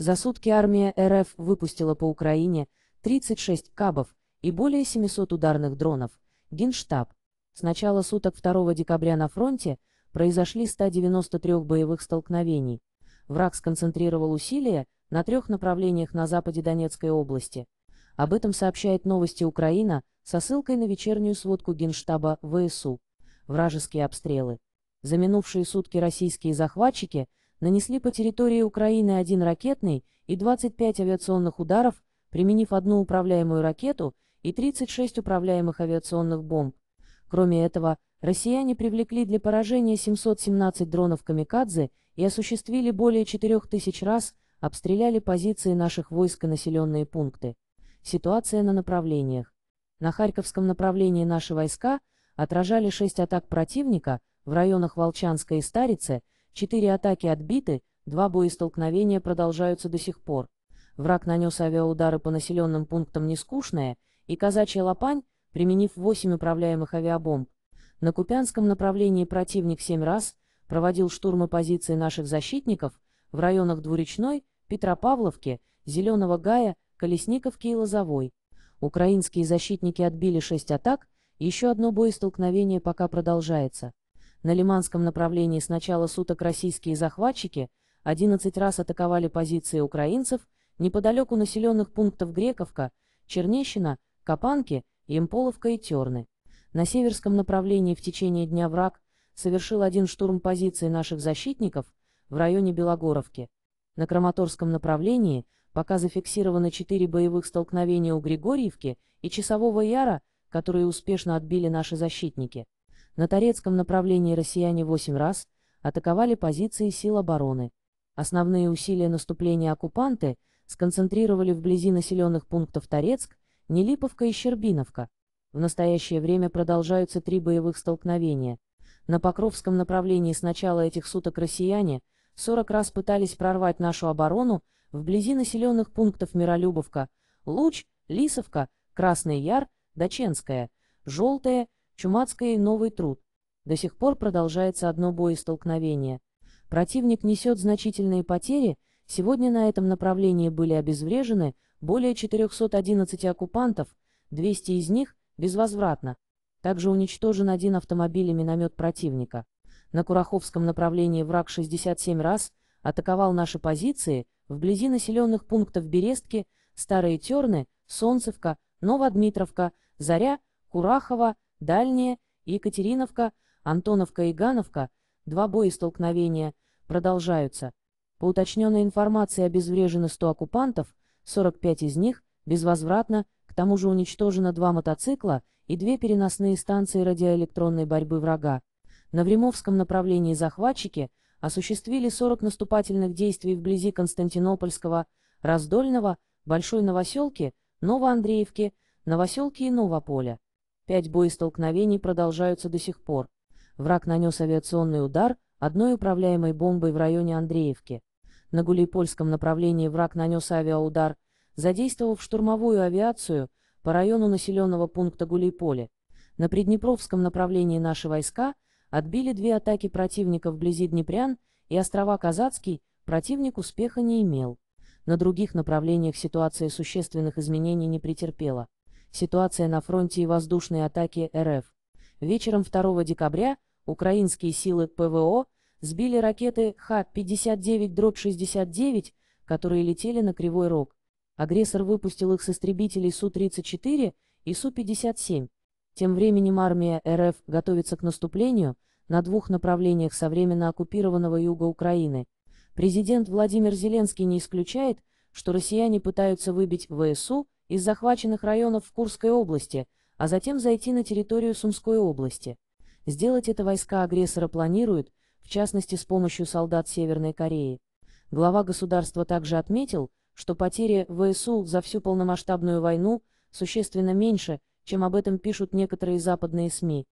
За сутки армия РФ выпустила по Украине 36 кабов и более 700 ударных дронов. Генштаб. С начала суток 2 декабря на фронте произошли 193 боевых столкновений. Враг сконцентрировал усилия на трех направлениях на западе Донецкой области. Об этом сообщает новости Украина со ссылкой на вечернюю сводку Генштаба ВСУ. Вражеские обстрелы. За минувшие сутки российские захватчики – нанесли по территории Украины один ракетный и 25 авиационных ударов, применив одну управляемую ракету и 36 управляемых авиационных бомб. Кроме этого, россияне привлекли для поражения 717 дронов «Камикадзе» и осуществили более 4000 раз, обстреляли позиции наших войск и населенные пункты. Ситуация на направлениях. На Харьковском направлении наши войска отражали 6 атак противника в районах Волчанска и Старице, Четыре атаки отбиты, два боестолкновения продолжаются до сих пор. Враг нанес авиаудары по населенным пунктам Нескучное и Казачья Лопань, применив 8 управляемых авиабомб. На Купянском направлении противник 7 раз проводил штурмы позиций наших защитников в районах Двуречной, Петропавловки, Зеленого Гая, Колесниковки и Лозовой. Украинские защитники отбили 6 атак, еще одно боестолкновение пока продолжается. На Лиманском направлении с начала суток российские захватчики 11 раз атаковали позиции украинцев неподалеку населенных пунктов Грековка, Чернещина, Копанки, Емполовка и Терны. На северском направлении в течение дня враг совершил один штурм позиций наших защитников в районе Белогоровки. На Краматорском направлении пока зафиксировано 4 боевых столкновения у Григорьевки и Часового Яра, которые успешно отбили наши защитники. На Торецком направлении россияне 8 раз атаковали позиции сил обороны. Основные усилия наступления оккупанты сконцентрировали вблизи населенных пунктов Торецк, Нелиповка и Щербиновка. В настоящее время продолжаются три боевых столкновения. На Покровском направлении с начала этих суток россияне 40 раз пытались прорвать нашу оборону вблизи населенных пунктов Миролюбовка, Луч, Лисовка, Красный Яр, Даченская, Желтая, Чумацкая и новый труд. До сих пор продолжается одно боестолкновение. Противник несет значительные потери, сегодня на этом направлении были обезврежены более 411 оккупантов, 200 из них безвозвратно. Также уничтожен один автомобиль и миномет противника. На Кураховском направлении враг 67 раз атаковал наши позиции вблизи населенных пунктов Берестки, Старые Терны, Солнцевка, Новодмитровка, Заря, Курахова, Дальнее, Екатериновка, Антоновка и Гановка, два боестолкновения, продолжаются. По уточненной информации обезврежено 100 оккупантов, 45 из них, безвозвратно, к тому же уничтожено два мотоцикла и две переносные станции радиоэлектронной борьбы врага. На Времовском направлении захватчики осуществили 40 наступательных действий вблизи Константинопольского, Раздольного, Большой Новоселки, Новоандреевки, Новоселки и Новополя. Пять боестолкновений продолжаются до сих пор. Враг нанес авиационный удар одной управляемой бомбой в районе Андреевки. На Гулейпольском направлении враг нанес авиаудар, задействовав штурмовую авиацию по району населенного пункта Гулейполе. На Приднепровском направлении наши войска отбили две атаки противника вблизи Днепрян и острова Казацкий, противник успеха не имел. На других направлениях ситуация существенных изменений не претерпела ситуация на фронте и воздушные атаки РФ. Вечером 2 декабря украинские силы ПВО сбили ракеты Х-59-69, которые летели на Кривой Рог. Агрессор выпустил их с истребителей Су-34 и Су-57. Тем временем армия РФ готовится к наступлению на двух направлениях со временно оккупированного юга Украины. Президент Владимир Зеленский не исключает, что россияне пытаются выбить ВСУ из захваченных районов в Курской области, а затем зайти на территорию Сумской области. Сделать это войска агрессора планируют, в частности с помощью солдат Северной Кореи. Глава государства также отметил, что потери ВСУ за всю полномасштабную войну существенно меньше, чем об этом пишут некоторые западные СМИ.